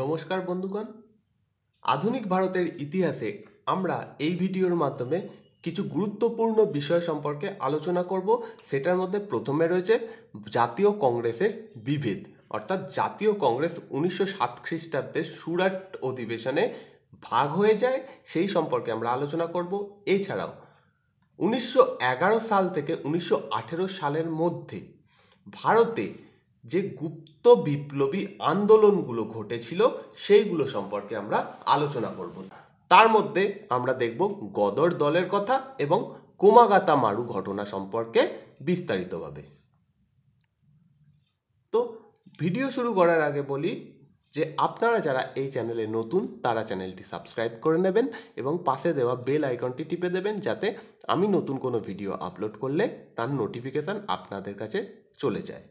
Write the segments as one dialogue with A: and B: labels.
A: নমস্কার বন্ধুগণ আধুনিক ভারতের ইতিহাসে আমরা এই ভিডিওর মাধ্যমে কিছু গুরুত্বপূর্ণ বিষয় সম্পর্কে আলোচনা করব সেটার মধ্যে প্রথমে রয়েছে জাতীয় কংগ্রেসের বিভেদ অর্থাৎ জাতীয় কংগ্রেস উনিশশো সাত খ্রিস্টাব্দের সুরাট অধিবেশনে ভাগ হয়ে যায় সেই সম্পর্কে আমরা আলোচনা করব এছাড়াও উনিশশো সাল থেকে উনিশশো সালের মধ্যে ভারতে যে গুপ্ত চিত্ত বিপ্লবী আন্দোলনগুলো ঘটেছিল সেইগুলো সম্পর্কে আমরা আলোচনা করব তার মধ্যে আমরা দেখব গদর দলের কথা এবং কোমাগাতা মারু ঘটনা সম্পর্কে বিস্তারিতভাবে তো ভিডিও শুরু করার আগে বলি যে আপনারা যারা এই চ্যানেলে নতুন তারা চ্যানেলটি সাবস্ক্রাইব করে নেবেন এবং পাশে দেওয়া বেল আইকনটি টিপে দেবেন যাতে আমি নতুন কোনো ভিডিও আপলোড করলে তার নোটিফিকেশান আপনাদের কাছে চলে যায়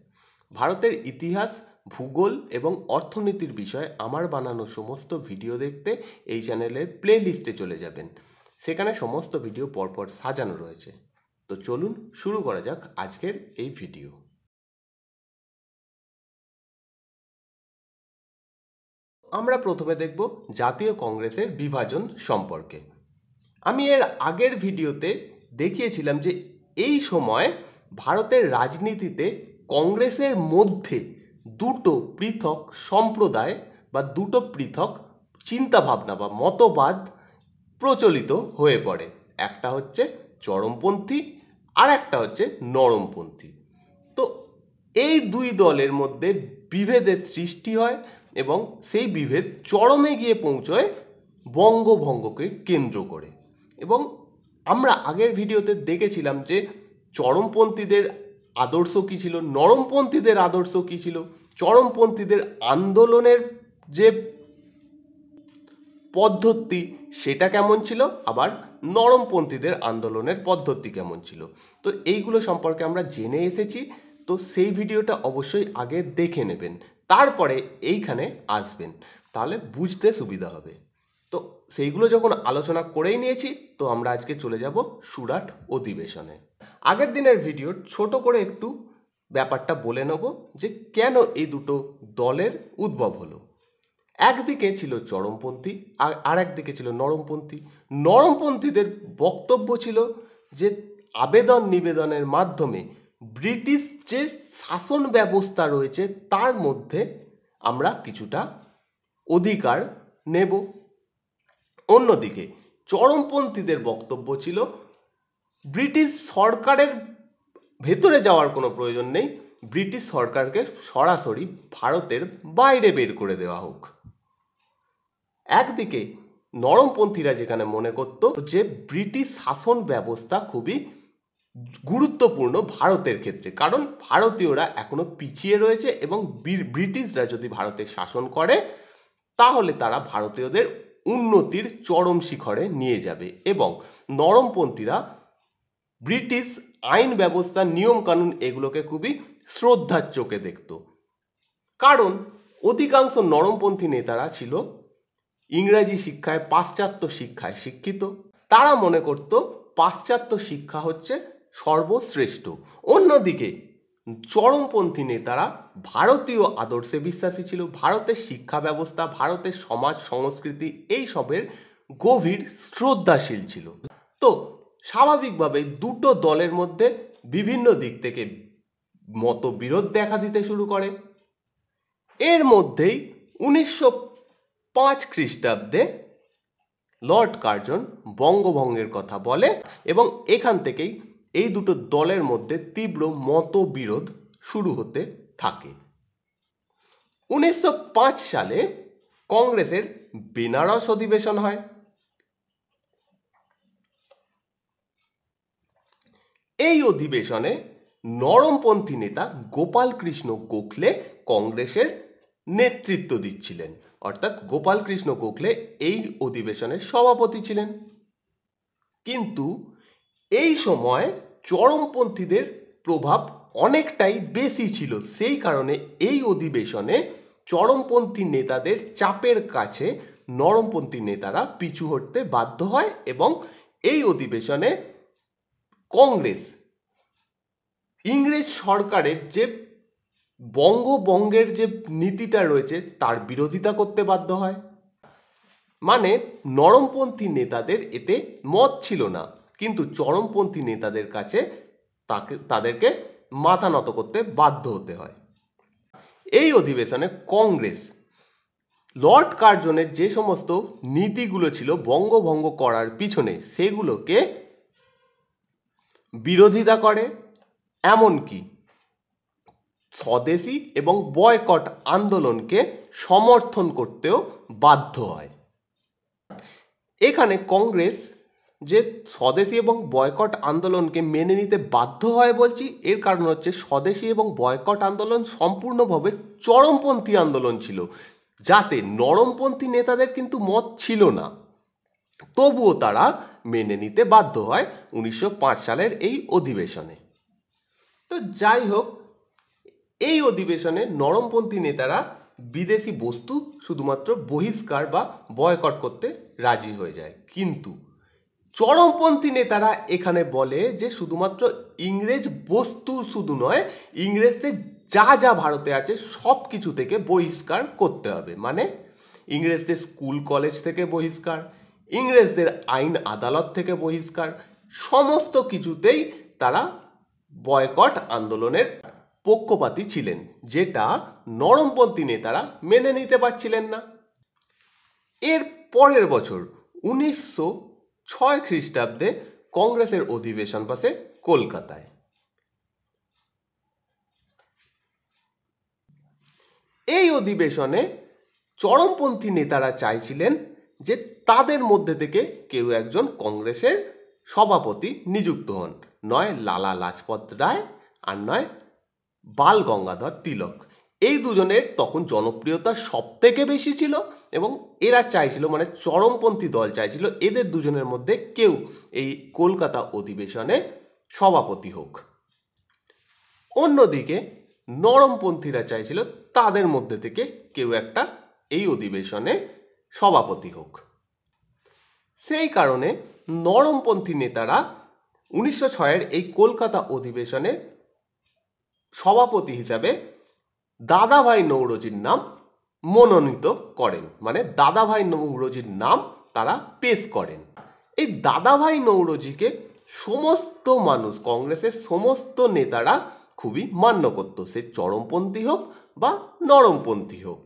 A: ভারতের ইতিহাস ভূগোল এবং অর্থনীতির বিষয়ে আমার বানানো সমস্ত ভিডিও দেখতে এই চ্যানেলের প্লে লিস্টে চলে যাবেন সেখানে সমস্ত ভিডিও পরপর সাজানো রয়েছে তো চলুন শুরু করা যাক আজকের এই ভিডিও আমরা প্রথমে দেখব জাতীয় কংগ্রেসের বিভাজন সম্পর্কে আমি এর আগের ভিডিওতে দেখিয়েছিলাম যে এই সময় ভারতের রাজনীতিতে কংগ্রেসের মধ্যে দুটো পৃথক সম্প্রদায় বা দুটো পৃথক চিন্তাভাবনা বা মতবাদ প্রচলিত হয়ে পড়ে একটা হচ্ছে চরমপন্থী আর একটা হচ্ছে নরমপন্থী তো এই দুই দলের মধ্যে বিভেদের সৃষ্টি হয় এবং সেই বিভেদ চরমে গিয়ে পৌঁছয় বঙ্গভঙ্গকে কেন্দ্র করে এবং আমরা আগের ভিডিওতে দেখেছিলাম যে চরমপন্থীদের আদর্শ কী ছিল নরমপন্থীদের আদর্শ কী ছিল চরমপন্থীদের আন্দোলনের যে পদ্ধতি সেটা কেমন ছিল আবার নরমপন্থীদের আন্দোলনের পদ্ধতি কেমন ছিল তো এইগুলো সম্পর্কে আমরা জেনে এসেছি তো সেই ভিডিওটা অবশ্যই আগে দেখে নেবেন তারপরে এইখানে আসবেন তাহলে বুঝতে সুবিধা হবে তো সেইগুলো যখন আলোচনা করেই নিয়েছি তো আমরা আজকে চলে যাব সুরাট অধিবেশনে আগের দিনের ভিডিও ছোট করে একটু ব্যাপারটা বলে নেব যে কেন এই দুটো দলের উদ্ভব হলো একদিকে ছিল চরমপন্থী আর আর একদিকে ছিল নরমপন্থী নরমপন্থীদের বক্তব্য ছিল যে আবেদন নিবেদনের মাধ্যমে ব্রিটিশ যে শাসন ব্যবস্থা রয়েছে তার মধ্যে আমরা কিছুটা অধিকার নেব অন্যদিকে চরমপন্থীদের বক্তব্য ছিল ব্রিটিশ সরকারের ভেতরে যাওয়ার কোনো প্রয়োজন নেই ব্রিটিশ সরকারকে সরাসরি ভারতের বাইরে বের করে দেওয়া হোক একদিকে নরমপন্থীরা যেখানে মনে করত যে ব্রিটিশ শাসন ব্যবস্থা খুবই গুরুত্বপূর্ণ ভারতের ক্ষেত্রে কারণ ভারতীয়রা এখনো পিছিয়ে রয়েছে এবং ব্রিটিশরা যদি ভারতে শাসন করে তাহলে তারা ভারতীয়দের উন্নতির চরম শিখরে নিয়ে যাবে এবং নরমপন্থীরা ব্রিটিশ আইন ব্যবস্থা নিয়মকানুন এগুলোকে খুবই শ্রদ্ধার চোখে দেখত কারণ অধিকাংশ নরমপন্থী নেতারা ছিল ইংরাজি শিক্ষায় পাশ্চাত্য শিক্ষায় শিক্ষিত তারা মনে করত পাশ্চাত্য শিক্ষা হচ্ছে সর্বশ্রেষ্ঠ অন্যদিকে চরমপন্থী নেতারা ভারতীয় আদর্শে বিশ্বাসী ছিল ভারতের শিক্ষা ব্যবস্থা ভারতের সমাজ সংস্কৃতি এইসবের গভীর শ্রদ্ধাশীল ছিল তো স্বাভাবিকভাবে দুটো দলের মধ্যে বিভিন্ন দিক থেকে মতবিরোধ দেখা দিতে শুরু করে এর মধ্যেই উনিশশো পাঁচ খ্রিস্টাব্দে লর্ড কার্জন বঙ্গভঙ্গের কথা বলে এবং এখান থেকেই এই দুটো দলের মধ্যে তীব্র মতবিরোধ শুরু হতে থাকে উনিশশো সালে কংগ্রেসের বেনারস অধিবেশন হয় এই অধিবেশনে নরমপন্থী নেতা গোপাল কৃষ্ণ গোখলে কংগ্রেসের নেতৃত্ব দিচ্ছিলেন অর্থাৎ গোপাল কৃষ্ণ গোখলে এই অধিবেশনের সভাপতি ছিলেন কিন্তু এই সময় চরমপন্থীদের প্রভাব অনেকটাই বেশি ছিল সেই কারণে এই অধিবেশনে চরমপন্থী নেতাদের চাপের কাছে নরমপন্থী নেতারা পিছু হটতে বাধ্য হয় এবং এই অধিবেশনে কংগ্রেস ইংরেজ সরকারের যে বঙ্গবঙ্গের যে নীতিটা রয়েছে তার বিরোধিতা করতে বাধ্য হয় মানে নরমপন্থী নেতাদের এতে মত ছিল না কিন্তু চরমপন্থী নেতাদের কাছে তাকে তাদেরকে মাথা নত করতে বাধ্য হতে হয় এই অধিবেশনে কংগ্রেস লর্ড কার্জনের যে সমস্ত নীতিগুলো ছিল বঙ্গভঙ্গ করার পিছনে সেগুলোকে বিরোধিতা করে এমনকি স্বদেশি এবং বয়কট আন্দোলনকে সমর্থন করতেও বাধ্য হয় এখানে কংগ্রেস যে স্বদেশি এবং বয়কট আন্দোলনকে মেনে নিতে বাধ্য হয় বলছি এর কারণ হচ্ছে স্বদেশি এবং বয়কট আন্দোলন সম্পূর্ণভাবে চরমপন্থী আন্দোলন ছিল যাতে নরমপন্থী নেতাদের কিন্তু মত ছিল না তবুও তারা মেনে নিতে বাধ্য হয় উনিশশো সালের এই অধিবেশনে তো যাই হোক এই অধিবেশনে নরমপন্থী নেতারা বিদেশি বস্তু শুধুমাত্র বহিষ্কার বা বয়কট করতে রাজি হয়ে যায় কিন্তু চরমপন্থী নেতারা এখানে বলে যে শুধুমাত্র ইংরেজ বস্তু শুধু নয় ইংরেজদের যা যা ভারতে আছে সব কিছু থেকে বহিষ্কার করতে হবে মানে ইংরেজদের স্কুল কলেজ থেকে বহিষ্কার ইংরেজদের আইন আদালত থেকে বহিষ্কার সমস্ত কিছুতেই তারা বয়কট আন্দোলনের পক্ষপাতী ছিলেন যেটা নরমপন্থী নেতারা মেনে নিতে পারছিলেন না এর পরের বছর উনিশশো ছয় খ্রিস্টাব্দে কংগ্রেসের অধিবেশন পাশে কলকাতায় এই অধিবেশনে চরমপন্থী নেতারা চাইছিলেন যে তাদের মধ্যে থেকে কেউ একজন কংগ্রেসের সভাপতি নিযুক্ত হন নয় লালা লাজপত রায় আর নয় বাল গঙ্গাধর তিলক এই দুজনের তখন জনপ্রিয়তা সব থেকে বেশি ছিল এবং এরা চাইছিল মানে চরমপন্থী দল চাইছিল এদের দুজনের মধ্যে কেউ এই কলকাতা অধিবেশনে সভাপতি হোক অন্যদিকে নরমপন্থীরা চাইছিল তাদের মধ্যে থেকে কেউ একটা এই অধিবেশনে সভাপতি হোক সেই কারণে নরমপন্থী নেতারা উনিশশো ছয়ের এই কলকাতা অধিবেশনে সভাপতি হিসাবে দাদাভাই নৌরজির নাম মনোনীত করেন মানে দাদাভাই নৌরজির নাম তারা পেশ করেন এই দাদাভাই নৌরজিকে সমস্ত মানুষ কংগ্রেসের সমস্ত নেতারা খুবই মান্য করত সে চরমপন্থী হোক বা নরমপন্থী হোক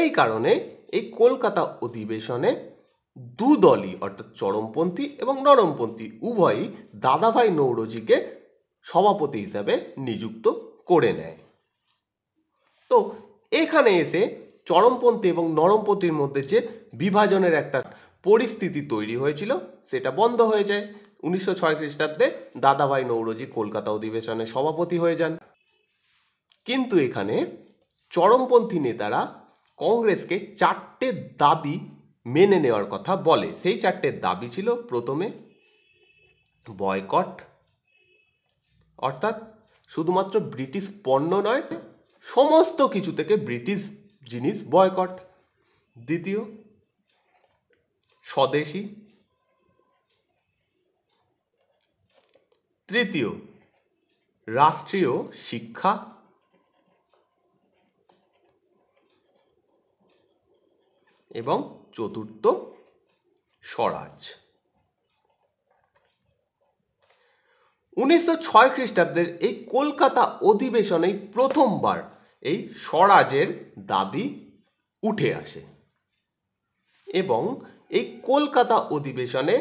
A: এই কারণে এই কলকাতা অধিবেশনে দু দলই অর্থাৎ চরমপন্থী এবং নরমপন্থী উভয়ই দাদাভাই নৌরজিকে সভাপতি হিসাবে নিযুক্ত করে নেয় তো এখানে এসে চরমপন্থী এবং নরমপন্থীর মধ্যে যে বিভাজনের একটা পরিস্থিতি তৈরি হয়েছিল সেটা বন্ধ হয়ে যায় উনিশশো ছয় খ্রিস্টাব্দে দাদাভাই নৌরজি কলকাতা অধিবেশনে সভাপতি হয়ে যান কিন্তু এখানে চরমপন্থী নেতারা কংগ্রেসকে চারটে দাবি মেনে নেওয়ার কথা বলে সেই চারটে দাবি ছিল প্রথমে বয়কট অর্থাৎ শুধুমাত্র ব্রিটিশ পণ্য নয় সমস্ত কিছু থেকে ব্রিটিশ জিনিস বয়কট দ্বিতীয় স্বদেশী তৃতীয় রাষ্ট্রীয় শিক্ষা এবং চতুর্থ স্বরাজ উনিশশো ছয় খ্রিস্টাব্দের এই কলকাতা অধিবেশনেই প্রথমবার এই স্বরাজের দাবি উঠে আসে এবং এই কলকাতা অধিবেশনে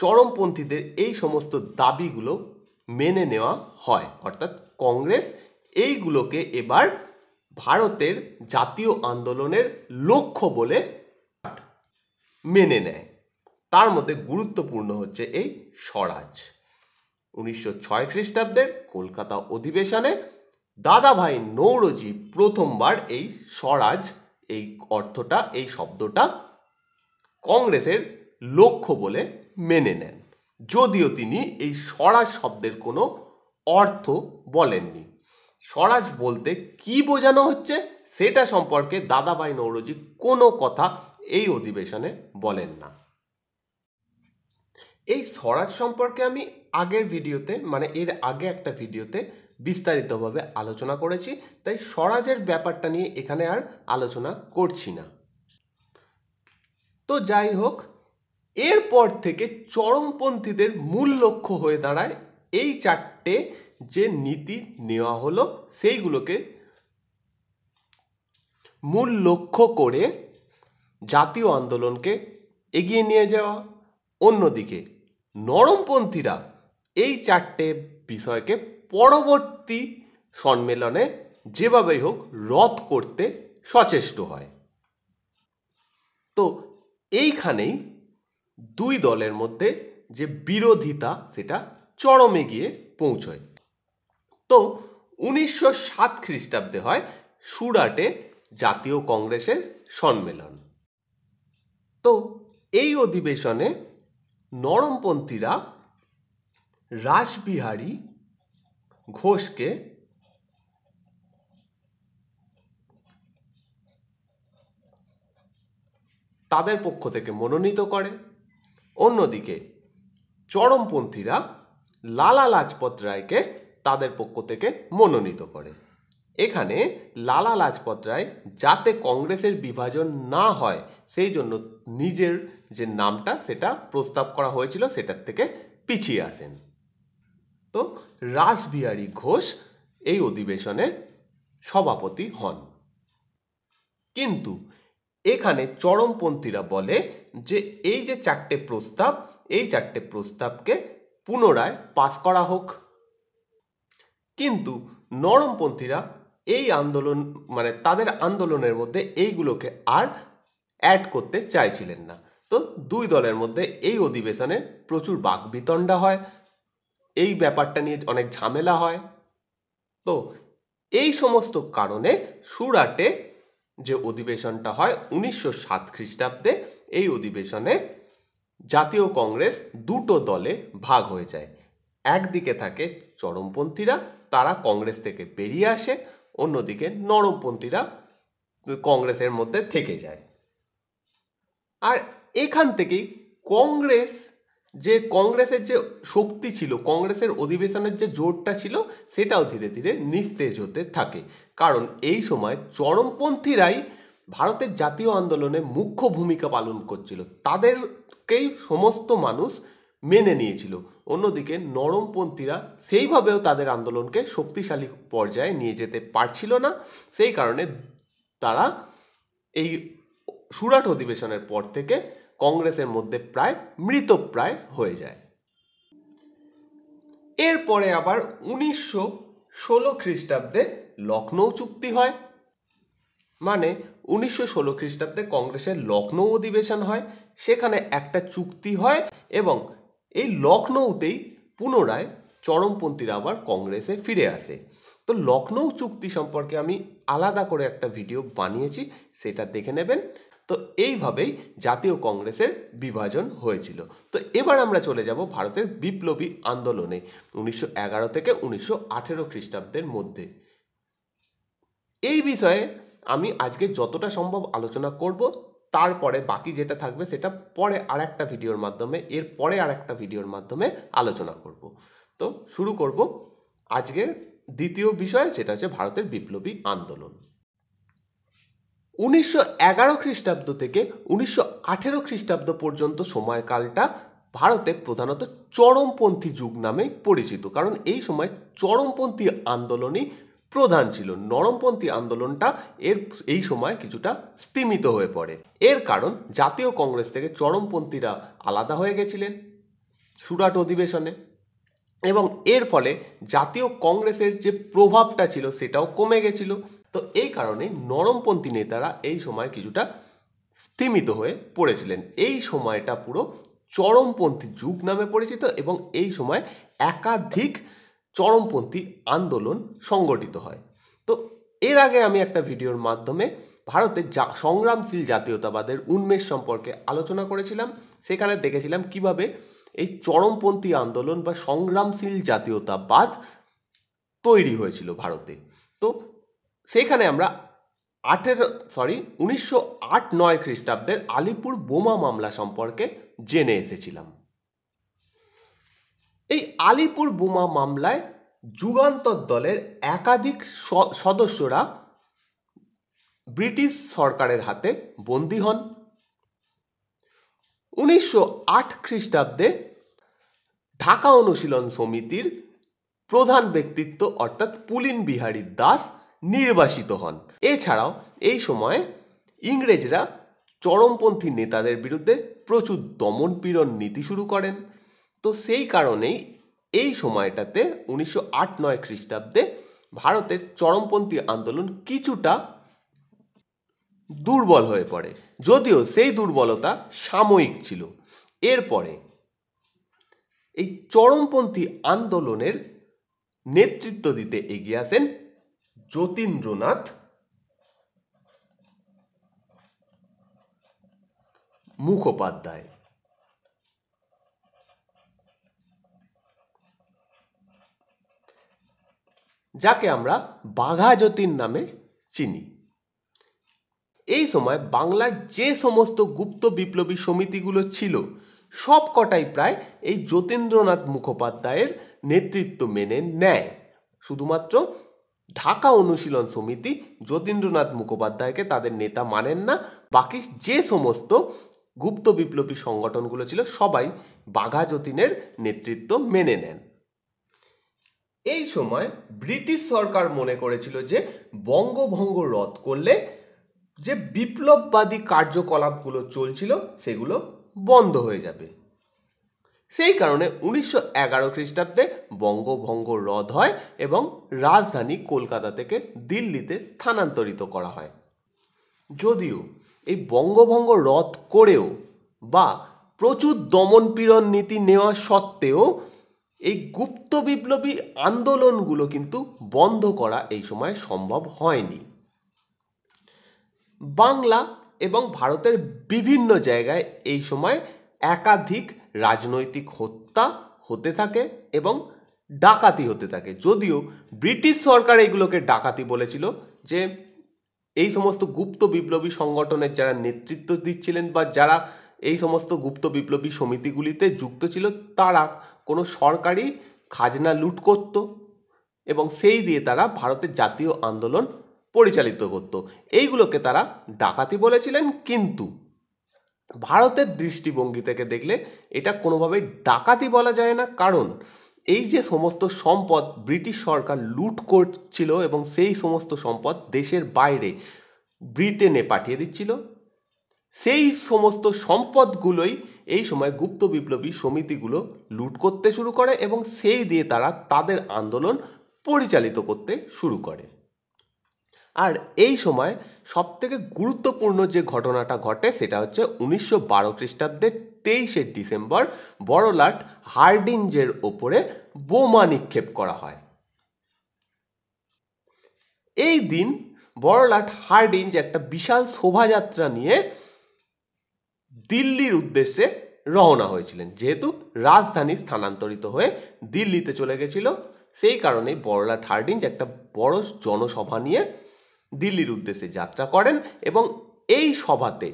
A: চরমপন্থীদের এই সমস্ত দাবিগুলো মেনে নেওয়া হয় অর্থাৎ কংগ্রেস এইগুলোকে এবার ভারতের জাতীয় আন্দোলনের লক্ষ্য বলে মেনে নেয় তার মধ্যে গুরুত্বপূর্ণ হচ্ছে এই স্বরাজ উনিশশো ছয় খ্রিস্টাব্দের কলকাতা অধিবেশনে দাদাভাই নৌরজি প্রথমবার এই স্বরাজ এই অর্থটা এই শব্দটা কংগ্রেসের লক্ষ্য বলে মেনে নেন যদিও তিনি এই স্বরাজ শব্দের কোনো অর্থ বলেননি স্বরাজ বলতে কি বোঝানো হচ্ছে সেটা সম্পর্কে দাদাভাই নৌরজি কোনো কথা এই অধিবেশনে বলেন না এই স্বরাজ সম্পর্কে আমি আগের ভিডিওতে মানে এর আগে একটা ভিডিওতে বিস্তারিতভাবে আলোচনা করেছি তাই স্বরাজের ব্যাপারটা নিয়ে এখানে আর আলোচনা করছি না তো যাই হোক এরপর থেকে চরমপন্থীদের মূল লক্ষ্য হয়ে দাঁড়ায় এই চারটে যে নীতি নেওয়া হলো সেইগুলোকে মূল লক্ষ্য করে জাতীয় আন্দোলনকে এগিয়ে নিয়ে যাওয়া অন্যদিকে নরমপন্থীরা এই চারটে বিষয়কে পরবর্তী সম্মেলনে যেভাবেই হোক রদ করতে সচেষ্ট হয় তো এইখানেই দুই দলের মধ্যে যে বিরোধিতা সেটা চরমে গিয়ে পৌঁছয় তো উনিশশো সাত খ্রিস্টাব্দে হয় সুরাটে জাতীয় কংগ্রেসের সম্মেলন তো এই অধিবেশনে নরমপন্থীরা রাসবিহারী ঘোষকে তাদের পক্ষ থেকে মনোনীত করে অন্যদিকে চরমপন্থীরা লালা লাজপত রায়কে তাদের পক্ষ থেকে মনোনীত করে এখানে লালা লাজপত রায় যাতে কংগ্রেসের বিভাজন না হয় সেই জন্য নিজের যে নামটা সেটা প্রস্তাব করা হয়েছিল সেটার থেকে পিছিয়ে আসেন তো রাসবিহারী ঘোষ এই অধিবেশনে সভাপতি হন কিন্তু এখানে চরমপন্থীরা বলে যে এই যে চারটে প্রস্তাব এই চারটে প্রস্তাবকে পুনরায় পাস করা হোক কিন্তু নরমপন্থীরা এই আন্দোলন মানে তাদের আন্দোলনের মধ্যে এইগুলোকে আর অ্যাড করতে চাইছিলেন না তো দুই দলের মধ্যে এই অধিবেশনে প্রচুর বাকবিতণ্ডা হয় এই ব্যাপারটা নিয়ে অনেক ঝামেলা হয় তো এই সমস্ত কারণে সুরাটে যে অধিবেশনটা হয় উনিশশো সাত খ্রিস্টাব্দে এই অধিবেশনে জাতীয় কংগ্রেস দুটো দলে ভাগ হয়ে যায় একদিকে থাকে চরমপন্থীরা তারা কংগ্রেস থেকে বেরিয়ে আসে অন্যদিকে নরমপন্থীরা কংগ্রেসের মধ্যে থেকে যায় আর এখান থেকেই কংগ্রেস যে কংগ্রেসের যে শক্তি ছিল কংগ্রেসের অধিবেশনের যে জোরটা ছিল সেটাও ধীরে ধীরে নিস্তেজ হতে থাকে কারণ এই সময় চরমপন্থীরাই ভারতের জাতীয় আন্দোলনে মুখ্য ভূমিকা পালন করছিল তাদেরকেই সমস্ত মানুষ মেনে নিয়েছিল অন্যদিকে নরমপন্থীরা সেইভাবেও তাদের আন্দোলনকে শক্তিশালী পর্যায়ে নিয়ে যেতে পারছিল না সেই কারণে তারা এই সুরাট অধিবেশনের পর থেকে কংগ্রেসের মধ্যে প্রায় মৃতপ্রায় হয়ে যায় এরপরে আবার উনিশশো ষোলো খ্রিস্টাব্দে লখনৌ চুক্তি হয় মানে উনিশশো ষোলো খ্রিস্টাব্দে কংগ্রেসের লখনৌ অধিবেশন হয় সেখানে একটা চুক্তি হয় এবং এই লখনৌতেই পুনরায় চরমপন্থীরা আবার কংগ্রেসে ফিরে আসে তো লখনৌ চুক্তি সম্পর্কে আমি আলাদা করে একটা ভিডিও বানিয়েছি সেটা দেখে নেবেন তো এইভাবেই জাতীয় কংগ্রেসের বিভাজন হয়েছিল তো এবার আমরা চলে যাব ভারতের বিপ্লবী আন্দোলনে উনিশশো থেকে উনিশশো আঠেরো খ্রিস্টাব্দের মধ্যে এই বিষয়ে আমি আজকে যতটা সম্ভব আলোচনা করব তারপরে বাকি যেটা থাকবে সেটা পরে আর একটা ভিডিওর মাধ্যমে এর পরে আর একটা ভিডিওর মাধ্যমে আলোচনা করব তো শুরু করব আজকের দ্বিতীয় বিষয় সেটা হচ্ছে ভারতের বিপ্লবী আন্দোলন উনিশশো এগারো খ্রিস্টাব্দ থেকে উনিশশো আঠেরো খ্রিস্টাব্দ পর্যন্ত সময়কালটা ভারতে প্রধানত চরমপন্থী যুগ নামে পরিচিত কারণ এই সময় চরমপন্থী আন্দোলনই প্রধান ছিল নরমপন্থী আন্দোলনটা এর এই সময় কিছুটা স্তীমিত হয়ে পড়ে এর কারণ জাতীয় কংগ্রেস থেকে চরমপন্থীরা আলাদা হয়ে গেছিলেন সুরাট অধিবেশনে এবং এর ফলে জাতীয় কংগ্রেসের যে প্রভাবটা ছিল সেটাও কমে গেছিল তো এই কারণে নরমপন্থী নেতারা এই সময় কিছুটা স্তীমিত হয়ে পড়েছিলেন এই সময়টা পুরো চরমপন্থী যুগ নামে পরিচিত এবং এই সময় একাধিক চরমপন্থী আন্দোলন সংগঠিত হয় তো এর আগে আমি একটা ভিডিওর মাধ্যমে ভারতের যা সংগ্রামশীল জাতীয়তাবাদের উন্মেষ সম্পর্কে আলোচনা করেছিলাম সেখানে দেখেছিলাম কিভাবে এই চরমপন্থী আন্দোলন বা সংগ্রামশীল জাতীয়তাবাদ তৈরি হয়েছিল ভারতে তো সেইখানে আমরা আঠেরো সরি উনিশশো আট নয় খ্রিস্টাব্দের আলিপুর বোমা মামলা সম্পর্কে জেনে এসেছিলাম এই আলিপুর বোমা মামলায় যুগান্তর দলের একাধিক সদস্যরা ব্রিটিশ সরকারের হাতে বন্দী হন উনিশশো আট খ্রিস্টাব্দে ঢাকা অনুশীলন সমিতির প্রধান ব্যক্তিত্ব অর্থাৎ পুলিন বিহারী দাস নির্বাসিত হন এছাড়াও এই সময়ে ইংরেজরা চরমপন্থী নেতাদের বিরুদ্ধে প্রচুর দমনপীড়ন নীতি শুরু করেন তো সেই কারণেই এই সময়টাতে উনিশশো আট নয় খ্রিস্টাব্দে ভারতের চরমপন্থী আন্দোলন কিছুটা দুর্বল হয়ে পড়ে যদিও সেই দুর্বলতা সাময়িক ছিল এরপরে এই চরমপন্থী আন্দোলনের নেতৃত্ব দিতে এগিয়ে আসেন যতীন্দ্রনাথ মুখোপাধ্যায় যাকে আমরা বাঘা যতীন নামে চিনি এই সময় বাংলার যে সমস্ত গুপ্ত বিপ্লবী সমিতিগুলো ছিল সব কটাই প্রায় এই যতীন্দ্রনাথ মুখোপাধ্যায়ের নেতৃত্ব মেনে নেয় শুধুমাত্র ঢাকা অনুশীলন সমিতি যতীন্দ্রনাথ মুখোপাধ্যায়কে তাদের নেতা মানেন না বাকি যে সমস্ত গুপ্ত বিপ্লবী সংগঠনগুলো ছিল সবাই বাঘা যতীনের নেতৃত্ব মেনে নেন এই সময় ব্রিটিশ সরকার মনে করেছিল যে বঙ্গভঙ্গ রদ করলে যে বিপ্লববাদী কার্যকলাপগুলো চলছিল সেগুলো বন্ধ হয়ে যাবে সেই কারণে উনিশশো এগারো খ্রিস্টাব্দে বঙ্গভঙ্গ রদ হয় এবং রাজধানী কলকাতা থেকে দিল্লিতে স্থানান্তরিত করা হয় যদিও এই বঙ্গভঙ্গ রদ করেও বা প্রচুর দমনপীড়ন নীতি নেওয়া সত্ত্বেও এই গুপ্ত বিপ্লবী আন্দোলনগুলো কিন্তু বন্ধ করা এই সময় সম্ভব হয়নি বাংলা এবং ভারতের বিভিন্ন জায়গায় এই সময় একাধিক রাজনৈতিক হত্যা হতে থাকে এবং ডাকাতি হতে থাকে যদিও ব্রিটিশ সরকার এইগুলোকে ডাকাতি বলেছিল যে এই সমস্ত গুপ্ত বিপ্লবী সংগঠনের যারা নেতৃত্ব দিচ্ছিলেন বা যারা এই সমস্ত গুপ্ত বিপ্লবী সমিতিগুলিতে যুক্ত ছিল তারা কোনো সরকারি খাজনা লুট করত এবং সেই দিয়ে তারা ভারতের জাতীয় আন্দোলন পরিচালিত করত এইগুলোকে তারা ডাকাতি বলেছিলেন কিন্তু ভারতের দৃষ্টিভঙ্গি থেকে দেখলে এটা কোনোভাবেই ডাকাতি বলা যায় না কারণ এই যে সমস্ত সম্পদ ব্রিটিশ সরকার লুট করছিল এবং সেই সমস্ত সম্পদ দেশের বাইরে ব্রিটেনে পাঠিয়ে দিচ্ছিল সেই সমস্ত সম্পদগুলোই এই সময় গুপ্ত বিপ্লবী সমিতিগুলো লুট করতে শুরু করে এবং সেই দিয়ে তারা তাদের আন্দোলন পরিচালিত করতে শুরু করে আর এই সময় সবথেকে গুরুত্বপূর্ণ যে ঘটনাটা ঘটে সেটা হচ্ছে উনিশশো বারো খ্রিস্টাব্দের তেইশে ডিসেম্বর বড়লাট হার্ডিঞ্জের ওপরে বোমা নিক্ষেপ করা হয় এই দিন বড়লাট হার্ডিঞ্জ একটা বিশাল শোভাযাত্রা নিয়ে দিল্লির উদ্দেশ্যে রওনা হয়েছিলেন যেহেতু রাজধানী স্থানান্তরিত হয়ে দিল্লিতে চলে গেছিল সেই কারণে বড়লাট হার্ডিঞ্জ একটা বড় জনসভা নিয়ে দিল্লির উদ্দেশ্যে যাত্রা করেন এবং এই সভাতে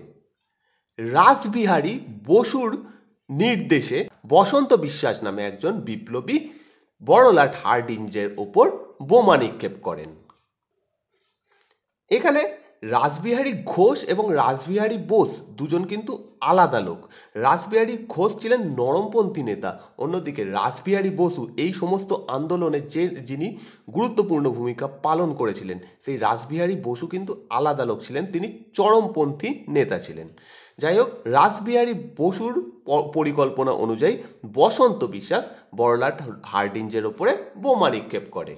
A: রাসবিহারী বসুর নির্দেশে বসন্ত বিশ্বাস নামে একজন বিপ্লবী বড়লাট হার্ডিঞ্জের ওপর বোমা নিক্ষেপ করেন এখানে রাসবিহারী ঘোষ এবং রাসবিহারী বোস দুজন কিন্তু আলাদা লোক রাসবিহারী ঘোষ ছিলেন নরমপন্থী নেতা অন্যদিকে রাসবিহারী বসু এই সমস্ত আন্দোলনে যে যিনি গুরুত্বপূর্ণ ভূমিকা পালন করেছিলেন সেই রাসবিহারী বসু কিন্তু আলাদা লোক ছিলেন তিনি চরমপন্থী নেতা ছিলেন যাই হোক রাসবিহারী বসুর পরিকল্পনা অনুযায়ী বসন্ত বিশ্বাস বড়লাট হার্ডিঞ্জের ওপরে বোমা নিক্ষেপ করে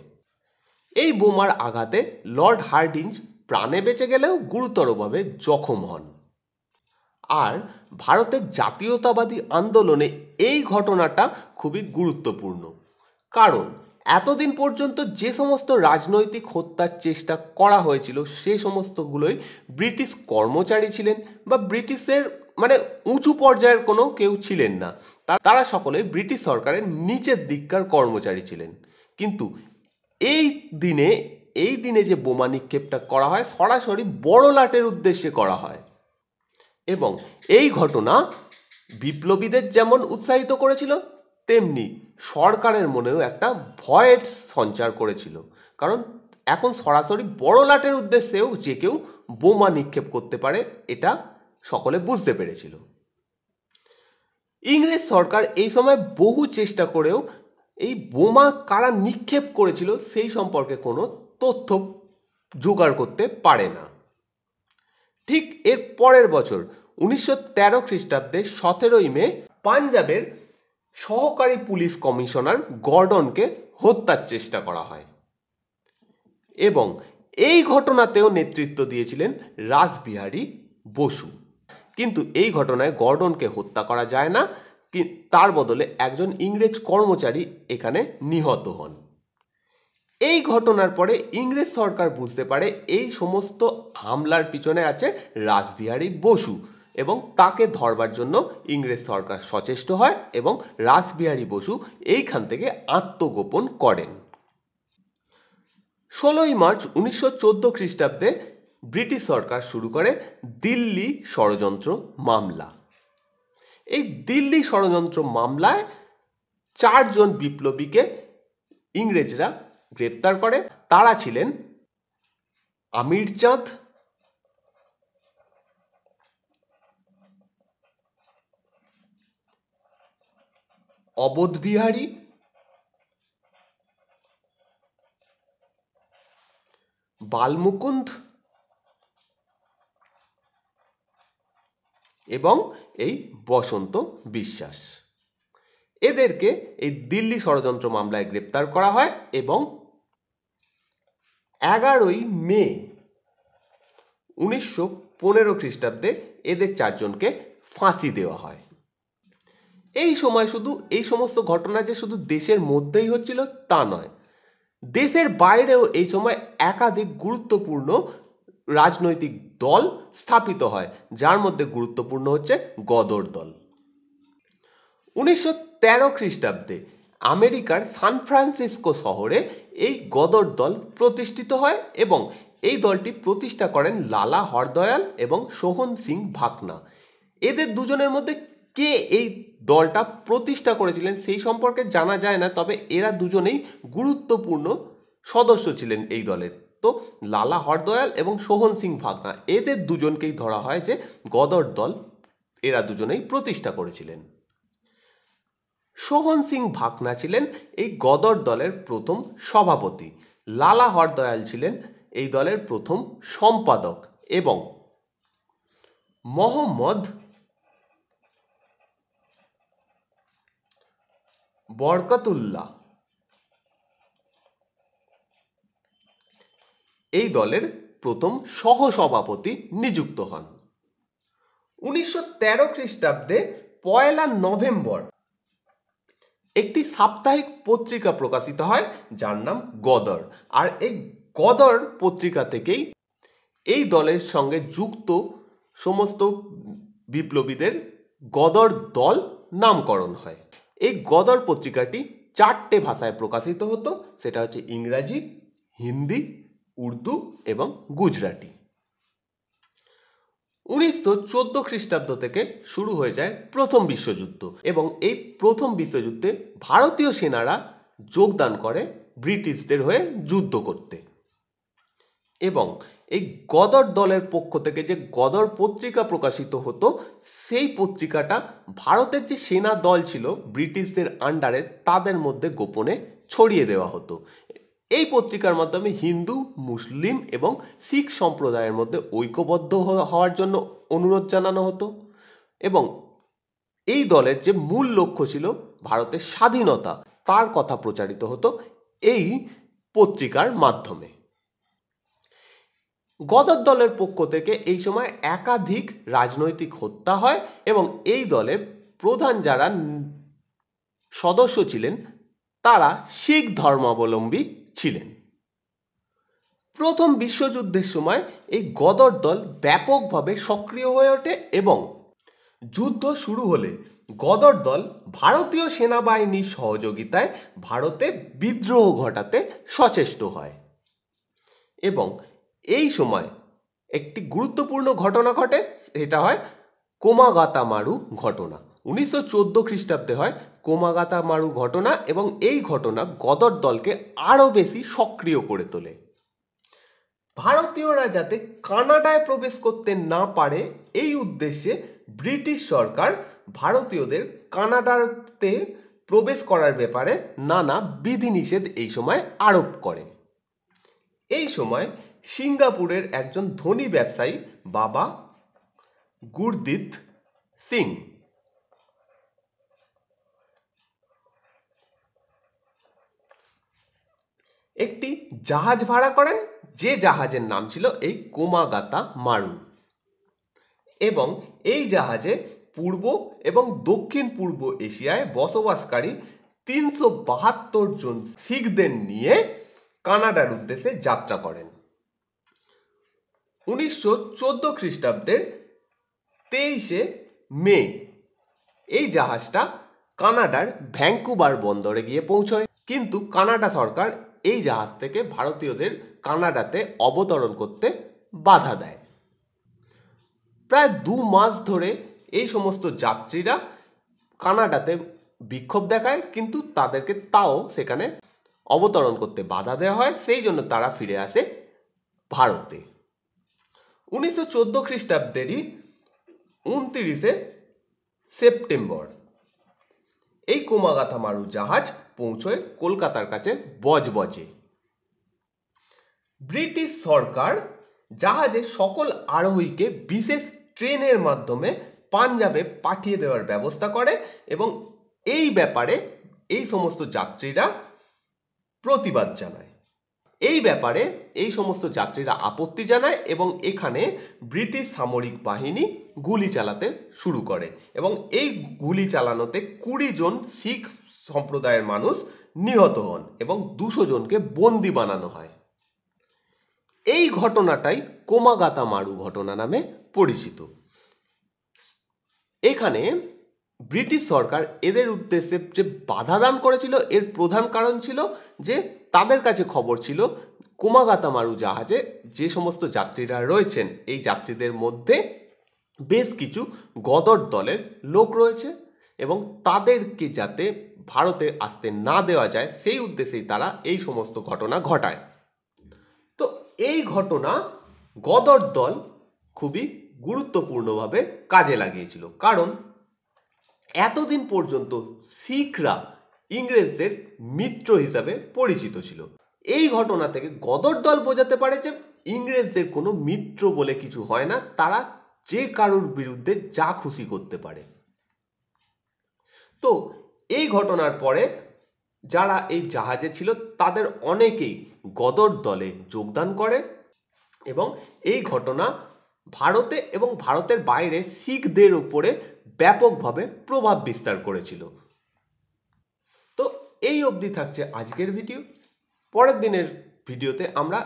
A: এই বোমার আঘাতে লর্ড হার্ডিঞ্জ প্রাণে বেঁচে গেলেও গুরুতরভাবে জখম হন আর ভারতের জাতীয়তাবাদী আন্দোলনে এই ঘটনাটা খুবই গুরুত্বপূর্ণ কারণ এতদিন পর্যন্ত যে সমস্ত রাজনৈতিক হত্যার চেষ্টা করা হয়েছিল সে সমস্তগুলোই ব্রিটিশ কর্মচারী ছিলেন বা ব্রিটিশের মানে উঁচু পর্যায়ের কোনো কেউ ছিলেন না তারা সকলে ব্রিটিশ সরকারের নিচের দিককার কর্মচারী ছিলেন কিন্তু এই দিনে এই দিনে যে বোমা নিক্ষেপটা করা হয় সরাসরি বড় লাটের উদ্দেশ্যে করা হয় এবং এই ঘটনা বিপ্লবীদের যেমন উৎসাহিত করেছিল তেমনি সরকারের মনেও একটা ভয়ের সঞ্চার করেছিল কারণ এখন সরাসরি বড় লাটের উদ্দেশ্যেও যে কেউ বোমা নিক্ষেপ করতে পারে এটা সকলে বুঝতে পেরেছিল ইংরেজ সরকার এই সময় বহু চেষ্টা করেও এই বোমা কারা নিক্ষেপ করেছিল সেই সম্পর্কে কোনো তথ্য জোগাড় করতে পারে না ঠিক এর পরের বছর উনিশশো তেরো খ্রিস্টাব্দে সতেরোই মে পাঞ্জাবের সহকারী পুলিশ কমিশনার গর্ডনকে হত্যার চেষ্টা করা হয় এবং এই ঘটনাতেও নেতৃত্ব দিয়েছিলেন রাসবিহারী বসু কিন্তু এই ঘটনায় গর্ডনকে হত্যা করা যায় না তার বদলে একজন ইংরেজ কর্মচারী এখানে নিহত হন এই ঘটনার পরে ইংরেজ সরকার বুঝতে পারে এই সমস্ত হামলার পিছনে আছে রাসবিহারী বসু এবং তাকে ধরবার জন্য ইংরেজ সরকার সচেষ্ট হয় এবং রাসবিহারী বসু এইখান থেকে আত্মগোপন করেন ষোলোই মার্চ উনিশশো চোদ্দো খ্রিস্টাব্দে ব্রিটিশ সরকার শুরু করে দিল্লি ষড়যন্ত্র মামলা এই দিল্লি ষড়যন্ত্র মামলায় চারজন বিপ্লবীকে ইংরেজরা গ্রেপ্তার করে তারা ছিলেন আমির চাঁদ অবধ বিহারী বালমুকুন্দ এবং এই বসন্ত বিশ্বাস এদেরকে এই দিল্লি ষড়যন্ত্র মামলায় গ্রেপ্তার করা হয় এবং এগারোই মে উনিশশো পনেরো খ্রিস্টাব্দে এদের চারজনকে ফাঁসি দেওয়া হয় এই সময় শুধু এই সমস্ত ঘটনা যে শুধু দেশের মধ্যেই হচ্ছিল তা নয় দেশের বাইরেও এই সময় একাধিক গুরুত্বপূর্ণ রাজনৈতিক দল স্থাপিত হয় যার মধ্যে গুরুত্বপূর্ণ হচ্ছে গদর দল উনিশশো তেরো খ্রিস্টাব্দে আমেরিকার সান ফ্রান্সিসকো শহরে এই গদর দল প্রতিষ্ঠিত হয় এবং এই দলটি প্রতিষ্ঠা করেন লালা হরদয়াল এবং সোহন সিং ভাকনা এদের দুজনের মধ্যে কে এই দলটা প্রতিষ্ঠা করেছিলেন সেই সম্পর্কে জানা যায় না তবে এরা দুজনেই গুরুত্বপূর্ণ সদস্য ছিলেন এই দলের তো লালা হরদয়াল এবং সোহন সিং ভাগনা এদের দুজনকেই ধরা হয় যে গদর দল এরা দুজনেই প্রতিষ্ঠা করেছিলেন সোহন সিং ভাকনা ছিলেন এই গদর দলের প্রথম সভাপতি লালা হরদয়াল ছিলেন এই দলের প্রথম সম্পাদক এবং মোহাম্মদ বরকাতুল্লাহ এই দলের প্রথম সহসভাপতি নিযুক্ত হন উনিশশো তেরো খ্রিস্টাব্দে পয়লা নভেম্বর একটি সাপ্তাহিক পত্রিকা প্রকাশিত হয় যার নাম গদর আর এই গদর পত্রিকা থেকেই এই দলের সঙ্গে যুক্ত সমস্ত বিপ্লবীদের গদর দল নামকরণ হয় এই গদর পত্রিকাটি চারটে ভাষায় প্রকাশিত হতো সেটা হচ্ছে ইংরাজি হিন্দি উর্দু এবং গুজরাটি উনিশশো চোদ্দো খ্রিস্টাব্দ থেকে শুরু হয়ে যায় প্রথম বিশ্বযুদ্ধ এবং এই প্রথম বিশ্বযুদ্ধে ভারতীয় সেনারা যোগদান করে ব্রিটিশদের হয়ে যুদ্ধ করতে এবং এই গদর দলের পক্ষ থেকে যে গদর পত্রিকা প্রকাশিত হতো সেই পত্রিকাটা ভারতের যে সেনা দল ছিল ব্রিটিশদের আন্ডারে তাদের মধ্যে গোপনে ছড়িয়ে দেওয়া হতো এই পত্রিকার মাধ্যমে হিন্দু মুসলিম এবং শিখ সম্প্রদায়ের মধ্যে ঐক্যবদ্ধ হওয়ার জন্য অনুরোধ জানানো হতো এবং এই দলের যে মূল লক্ষ্য ছিল ভারতের স্বাধীনতা তার কথা প্রচারিত হতো এই পত্রিকার মাধ্যমে গদর দলের পক্ষ থেকে এই সময় একাধিক রাজনৈতিক হত্যা হয় এবং এই দলের প্রধান যারা সদস্য ছিলেন তারা শিখ ধর্মাবলম্বী ছিলেন প্রথম বিশ্বযুদ্ধের সময় এই গদর দল ব্যাপকভাবে সক্রিয় হয়ে ওঠে এবং যুদ্ধ শুরু হলে গদর দল ভারতীয় সেনাবাহিনীর সহযোগিতায় ভারতে বিদ্রোহ ঘটাতে সচেষ্ট হয় এবং এই সময় একটি গুরুত্বপূর্ণ ঘটনা ঘটে সেটা হয় কোমাগাতামারু ঘটনা উনিশশো চোদ্দো খ্রিস্টাব্দে হয় কোমাগাতা মারু ঘটনা এবং এই ঘটনা গদর দলকে আরও বেশি সক্রিয় করে তোলে ভারতীয়রা যাতে কানাডায় প্রবেশ করতে না পারে এই উদ্দেশ্যে ব্রিটিশ সরকার ভারতীয়দের কানাডাতে প্রবেশ করার ব্যাপারে নানা বিধিনিষেধ এই সময় আরোপ করে এই সময় সিঙ্গাপুরের একজন ধনী ব্যবসায়ী বাবা গুরদিত সিং একটি জাহাজ ভাড়া করেন যে জাহাজের নাম ছিল এই কোমাগাতা মারু এবং এই জাহাজে পূর্ব এবং দক্ষিণ পূর্ব এশিয়ায় বসবাসকারী তিনশো বাহাত্তর জন শিখদের নিয়ে কানাডার উদ্দেশ্যে যাত্রা করেন উনিশশো চোদ্দ খ্রিস্টাব্দের তেইশে মে এই জাহাজটা কানাডার ভ্যাঙ্কুবার বন্দরে গিয়ে পৌঁছয় কিন্তু কানাডা সরকার এই জাহাজ থেকে ভারতীয়দের কানাডাতে অবতরণ করতে বাধা দেয় প্রায় দু মাস ধরে এই সমস্ত যাত্রীরা কানাডাতে বিক্ষোভ দেখায় কিন্তু তাদেরকে তাও সেখানে অবতরণ করতে বাধা দেওয়া হয় সেই জন্য তারা ফিরে আসে ভারতে উনিশশো চোদ্দো খ্রিস্টাব্দেরই উনতিরিশে সেপ্টেম্বর এই কোমাগাথা মারু জাহাজ পৌঁছয় কলকাতার কাছে বজবজে ব্রিটিশ সরকার জাহাজে সকল আরোহীকে বিশেষ ট্রেনের মাধ্যমে পাঞ্জাবে পাঠিয়ে দেওয়ার ব্যবস্থা করে এবং এই ব্যাপারে এই সমস্ত যাত্রীরা প্রতিবাদ জানায় এই ব্যাপারে এই সমস্ত যাত্রীরা আপত্তি জানায় এবং এখানে ব্রিটিশ সামরিক বাহিনী গুলি চালাতে শুরু করে এবং এই গুলি চালানোতে কুড়ি জন শিখ সম্প্রদায়ের মানুষ নিহত হন এবং দুশো জনকে বন্দি বানানো হয় এই ঘটনাটাই কোমাগাতা মারু ঘটনা নামে পরিচিত এখানে ব্রিটিশ সরকার এদের উদ্দেশ্যে যে বাধা দান করেছিল এর প্রধান কারণ ছিল যে তাদের কাছে খবর ছিল কোমাগাতামারু জাহাজে যে সমস্ত যাত্রীরা রয়েছেন এই যাত্রীদের মধ্যে বেশ কিছু গদর দলের লোক রয়েছে এবং তাদেরকে যাতে ভারতে আসতে না দেওয়া যায় সেই উদ্দেশ্যেই তারা এই সমস্ত ঘটনা ঘটায় তো এই ঘটনা গদর দল খুবই গুরুত্বপূর্ণভাবে কাজে লাগিয়েছিল কারণ এতদিন পর্যন্ত শিখরা ইংরেজদের মিত্র হিসাবে পরিচিত ছিল এই ঘটনা থেকে গদর দল বোঝাতে পারে যে ইংরেজদের কোনো মিত্র বলে কিছু হয় না তারা যে কারোর বিরুদ্ধে যা খুশি করতে পারে তো এই ঘটনার পরে যারা এই জাহাজে ছিল তাদের অনেকেই গদর দলে যোগদান করে এবং এই ঘটনা ভারতে এবং ভারতের বাইরে শিখদের উপরে ব্যাপকভাবে প্রভাব বিস্তার করেছিল তো এই অবধি থাকছে আজকের ভিডিও পরের দিনের ভিডিওতে আমরা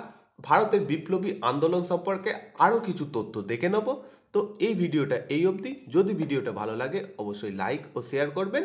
A: ভারতের বিপ্লবী আন্দোলন সম্পর্কে আরও কিছু তথ্য দেখে নেব তো এই ভিডিওটা এই অবধি যদি ভিডিওটা ভালো লাগে অবশ্যই লাইক ও শেয়ার করবেন